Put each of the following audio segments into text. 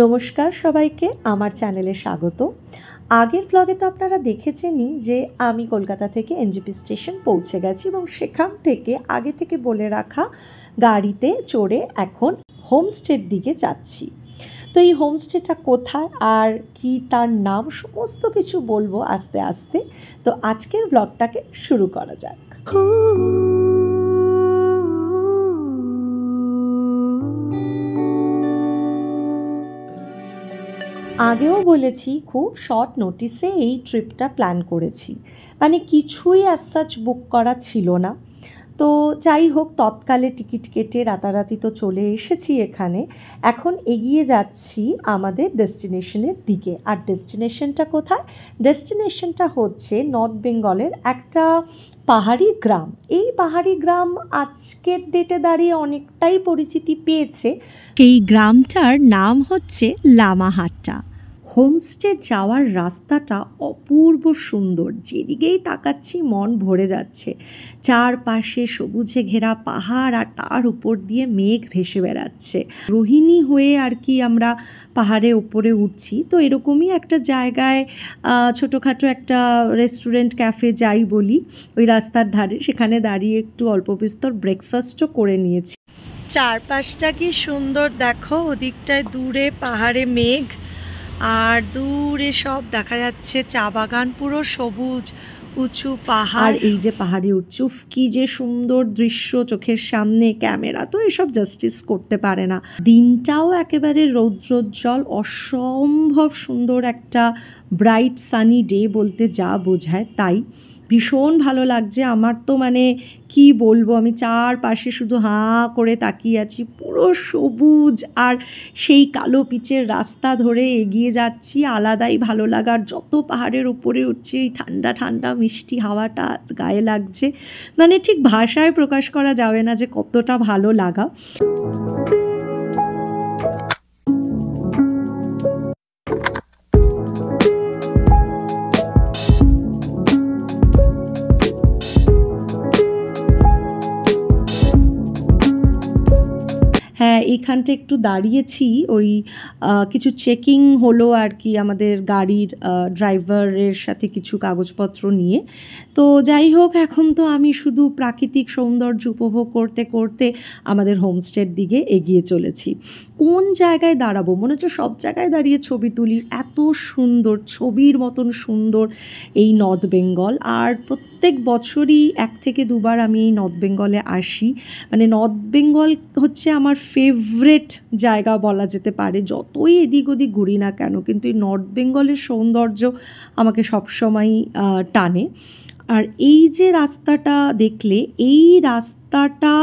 নমস্কার সবাইকে আমার চ্যানেলে স্বাগত আগের ভ্লগে তো আপনারা দেখেছেনই যে আমি কলকাতা থেকে এনজিপি স্টেশন পৌঁছে গেছি এবং সেখান থেকে আগে থেকে বলে রাখা গাড়িতে চড়ে এখন হোমস্টের দিকে যাচ্ছি তো এই হোমস্টেটা কোথায় আর কি তার নাম সমস্ত কিছু বলবো আস্তে আস্তে তো আজকের ব্লগটাকে শুরু করা যাক আগেও বলেছি খুব শর্ট নোটিসে এই ট্রিপটা প্ল্যান করেছি মানে কিছুই অ্যাজ সাচ বুক করা ছিল না তো যাই হোক তৎকালে টিকিট কেটে রাতারাতি তো চলে এসেছি এখানে এখন এগিয়ে যাচ্ছি আমাদের ডেস্টিনেশনের দিকে আর ডেস্টিনেশনটা কোথায় ডেস্টিনেশনটা হচ্ছে নর্থ বেঙ্গলের একটা পাহাড়ি গ্রাম এই পাহাড়ি গ্রাম আজকের ডেটে দাঁড়িয়ে অনেকটাই পরিচিতি পেয়েছে এই গ্রামটার নাম হচ্ছে লামাহাট্টা হোমস্টে যাওয়ার রাস্তাটা অপূর্ব সুন্দর যেদিকেই তাকাচ্ছি মন ভরে যাচ্ছে চারপাশে সবুজে ঘেরা পাহাড় আর তার উপর দিয়ে মেঘ ভেসে বেড়াচ্ছে রোহিণী হয়ে আর কি আমরা পাহাড়ে ওপরে উঠছি তো এরকমই একটা জায়গায় ছোটোখাটো একটা রেস্টুরেন্ট ক্যাফে যাই বলি ওই রাস্তার ধারে সেখানে দাঁড়িয়ে একটু অল্প বিস্তর ব্রেকফাস্টও করে নিয়েছি চারপাশটা কি সুন্দর দেখো ওদিকটায় দূরে পাহাড়ে মেঘ আর দূরে সব দেখা যাচ্ছে চা বাগান পুরো সবুজ উঁচু পাহাড় এই যে পাহাড়ে উঁচু কি যে সুন্দর দৃশ্য চোখের সামনে ক্যামেরা তো এসব জাস্টিস করতে পারে না দিনটাও একেবারে রৌদ্রোজ্জ্বল অসম্ভব সুন্দর একটা ব্রাইট সানি ডে বলতে যা বোঝায় তাই ভীষণ ভালো লাগছে আমার তো মানে কি বলবো আমি চারপাশে শুধু হাঁ করে তাকিয়ে আছি পুরো সবুজ আর সেই কালো পিচের রাস্তা ধরে এগিয়ে যাচ্ছি আলাদাই ভালো লাগার যত পাহাড়ের উপরে উঠছে এই ঠান্ডা ঠান্ডা মিষ্টি হাওয়াটা গায়ে লাগছে মানে ঠিক ভাষায় প্রকাশ করা যাবে না যে কতটা ভালো লাগা এইখানটা একটু দাঁড়িয়েছি ওই কিছু চেকিং হলো আর কি আমাদের গাড়ির ড্রাইভারের সাথে কিছু কাগজপত্র নিয়ে তো যাই হোক এখন তো আমি শুধু প্রাকৃতিক সৌন্দর্য উপভোগ করতে করতে আমাদের হোমস্টের দিকে এগিয়ে চলেছি কোন জায়গায় দাঁড়াবো মনে হচ্ছে সব জায়গায় দাঁড়িয়ে ছবি তুলি এত সুন্দর ছবির মতন সুন্দর এই নর্থ বেঙ্গল আর প্রত্যেক প্রত্যেক বছরই এক থেকে দুবার আমি এই নর্থ বেঙ্গলে আসি মানে নর্থ বেঙ্গল হচ্ছে আমার ফেভারেট জায়গা বলা যেতে পারে যতই এদিক ওদিক ঘুরি না কেন কিন্তু এই নর্থ বেঙ্গলের সৌন্দর্য আমাকে সবসময়ই টানে আর এই যে রাস্তাটা দেখলে এই রাস্তাটা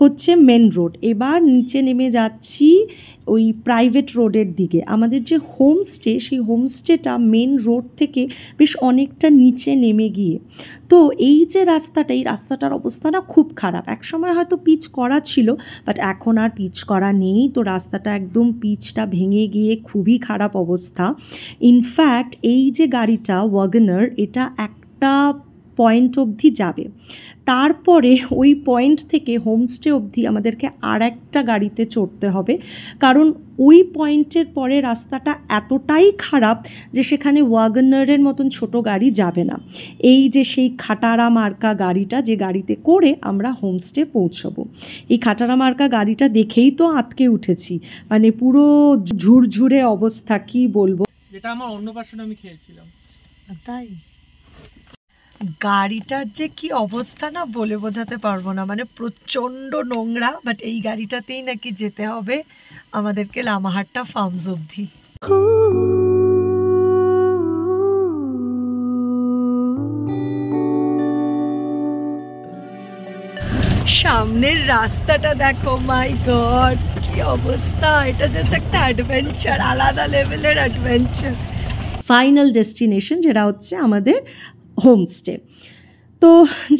হচ্ছে মেন রোড এবার নিচে নেমে যাচ্ছি ওই প্রাইভেট রোডের দিকে আমাদের যে হোমস্টে সেই হোমস্টেটা মেন রোড থেকে বেশ অনেকটা নিচে নেমে গিয়ে তো এই যে রাস্তাটা এই রাস্তাটার অবস্থাটা খুব খারাপ একসময় হয়তো পিচ করা ছিল বাট এখন আর পিচ করা নেই তো রাস্তাটা একদম পিচটা ভেঙে গিয়ে খুবই খারাপ অবস্থা ইনফ্যাক্ট এই যে গাড়িটা ওয়াগনার এটা একটা পয়েন্ট অবধি যাবে তারপরে ওই পয়েন্ট থেকে হোমস্টে অবধি আমাদেরকে আর একটা গাড়িতে চড়তে হবে কারণ ওই পয়েন্টের পরে রাস্তাটা এতটাই খারাপ যে সেখানে ওয়াগনারের মতন ছোট গাড়ি যাবে না এই যে সেই খাটারা মার্কা গাড়িটা যে গাড়িতে করে আমরা হোমস্টে পৌঁছবো এই খাটারা মার্কা গাড়িটা দেখেই তো আটকে উঠেছি মানে পুরো ঝুরঝুরে অবস্থা কি বলবো যেটা আমার অন্য পার্সনে আমি খেয়েছিলাম তাই গাড়িটার যে কি অবস্থা না বলে বোঝাতে পারবো না মানে প্রচণ্ড নোংরা বাট এই গাড়িটাতেই নাকি যেতে হবে আমাদেরকে লামাহাট্টা ফার্মস অবধি সামনের রাস্তাটা দেখো মাই গড কি অবস্থা এটা জাস্ট একটা অ্যাডভেঞ্চার আলাদা লেভেলের অ্যাডভেঞ্চার ফাইনাল ডেস্টিনেশন যেটা হচ্ছে আমাদের হোমস্টে তো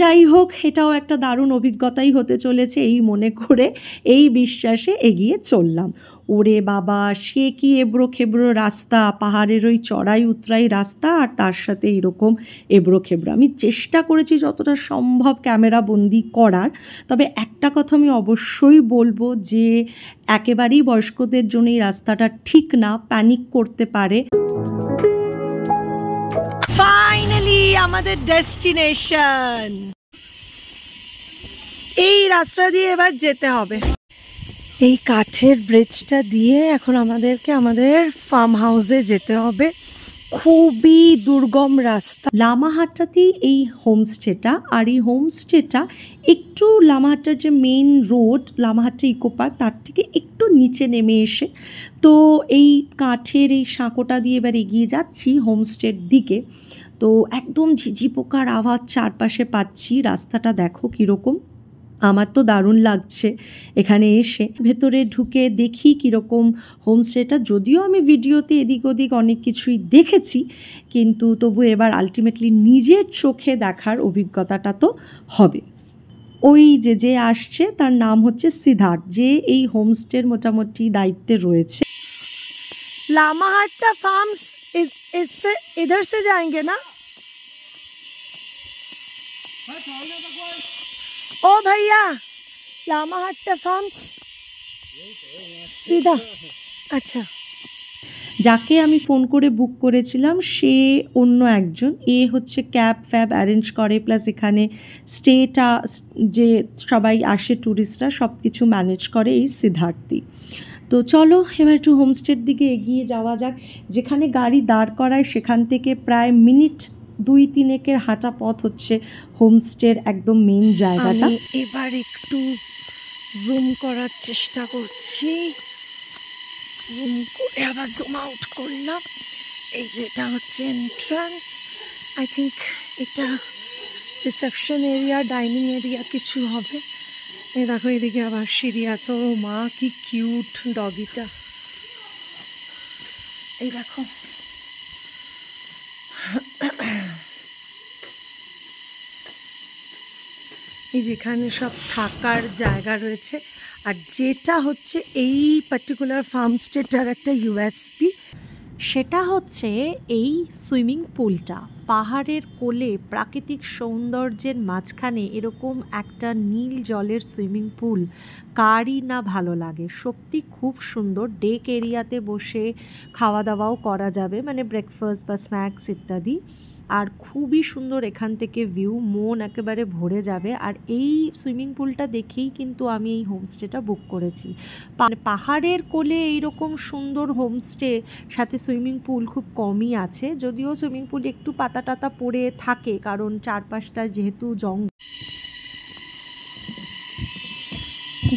যাই হোক এটাও একটা দারুণ অভিজ্ঞতাই হতে চলেছে এই মনে করে এই বিশ্বাসে এগিয়ে চললাম ওরে বাবা সে কি এবড়ো খেবড়ো রাস্তা পাহাড়ের ওই চড়াই উতরাই রাস্তা আর তার সাথে এরকম এবড়ো খেবড়ো আমি চেষ্টা করেছি যতটা সম্ভব ক্যামেরা বন্দি করার তবে একটা কথা আমি অবশ্যই বলবো যে একেবারেই বয়স্কদের জন্য এই রাস্তাটা ঠিক না প্যানিক করতে পারে আমাদের ডেস্টিনেশন এই রাস্তা দিয়ে এবার যেতে হবে এই কাঠের ব্রিজটা দিয়ে এখন আমাদেরকে আমাদের ফার্ম হাউসে যেতে হবে খুবই দুর্গম রাস্তা লামাহাটাতেই এই হোমস্টেটা আর এই হোমস্টেটা একটু লামাহাটার যে main road Lamahatta eco park তার থেকে একটু নিচে নেমে এসে তো এই কাঠের এই সাঁকোটা দিয়ে এবার এগিয়ে যাচ্ছি হোমস্টের দিকে তো একদম ঝিঝি পোকার আওয়াজ চারপাশে পাচ্ছি রাস্তাটা দেখো কীরকম আমার তো দারুণ লাগছে এখানে এসে ভেতরে ঢুকে দেখি কীরকম হোমস্টেটা যদিও আমি ভিডিওতে এদিক ওদিক অনেক কিছুই দেখেছি কিন্তু তবু এবার আলটিমেটলি নিজের চোখে দেখার অভিজ্ঞতাটা তো হবে ওই যে যে আসছে তার নাম হচ্ছে সিদ্ধার্থ যে এই হোমস্টের মোটামুটি দায়িত্বে রয়েছে লামাহাটটা ফার্মস इधर से যায় না ओ भैया लामा हट फार्म सीधा আচ্ছা যাকে আমি ফোন করে বুক করেছিলাম সে অন্য একজন এ হচ্ছে ক্যাব ফ্যাব অ্যারেঞ্জ করে প্লাস এখানে স্টেটা যে সবাই আসে ট্যুরিস্টরা সব কিছু ম্যানেজ করে এই সিদ্ধার্থী তো চলো এবার একটু হোমস্টের দিকে এগিয়ে যাওয়া যাক যেখানে গাড়ি দাঁড় করায় সেখান থেকে প্রায় মিনিট দুই তিন একের হাঁটা পথ হচ্ছে হোমস্টের একদম মেন জায়গাটা এবার একটু জুম করার চেষ্টা করছি জুম করে আবার জুম আউট করলাম এই যেটা হচ্ছে এন্ট্রান্স আই থিঙ্ক এটা রিসেপশন এরিয়া ডাইনিং এরিয়া কিছু হবে এই দেখো এদিকে আবার সিঁড়ি আছে ও মা কি কিউট ডগিটা এই দেখো এই যেখানে সব থাকার জায়গা রয়েছে আর যেটা হচ্ছে এই পার্টিকুলার ফার্ম স্টেটার একটা ইউএসপি সেটা হচ্ছে এই সুইমিং পুলটা পাহাড়ের কোলে প্রাকৃতিক সৌন্দর্যের মাঝখানে এরকম একটা নীল জলের সুইমিং পুল কারই না ভালো লাগে সত্যি খুব সুন্দর ডেক এরিয়াতে বসে খাওয়া দাওয়াও করা যাবে মানে ব্রেকফাস্ট বা স্ন্যাক্স ইত্যাদি আর খুবই সুন্দর এখান থেকে ভিউ মন একেবারে ভরে যাবে আর এই সুইমিং পুলটা দেখেই কিন্তু আমি এই হোমস্টেটা বুক করেছি মানে পাহাড়ের কোলে এইরকম সুন্দর হোমস্টে সাথে সুইমিং পুল খুব কমই আছে যদিও সুইমিং পুল একটু পাত পাতা টাতা পড়ে থাকে কারণ চারপাশটা যেহেতু জঙ্গল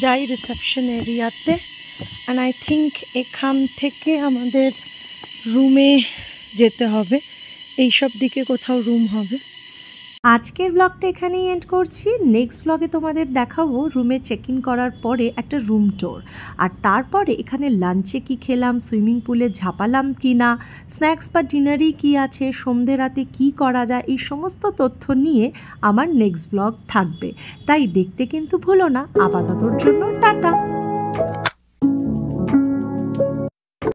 যাই রিসেপশন এরিয়াতে অ্যান্ড আই থিঙ্ক এখান থেকে আমাদের রুমে যেতে হবে এইসব দিকে কোথাও রুম হবে আজকের ব্লগটা এখানেই এন্ড করছি নেক্সট ব্লগে তোমাদের দেখাবো রুমে চেক ইন করার পরে একটা রুম টোর আর তারপরে এখানে লাঞ্চে কি খেলাম সুইমিং পুলে ঝাঁপালাম কি না স্ন্যাক্স বা ডিনারই কি আছে সন্ধে রাতে কি করা যায় এই সমস্ত তথ্য নিয়ে আমার নেক্সট ব্লগ থাকবে তাই দেখতে কিন্তু ভুলো না আপাতত জন্য টাটা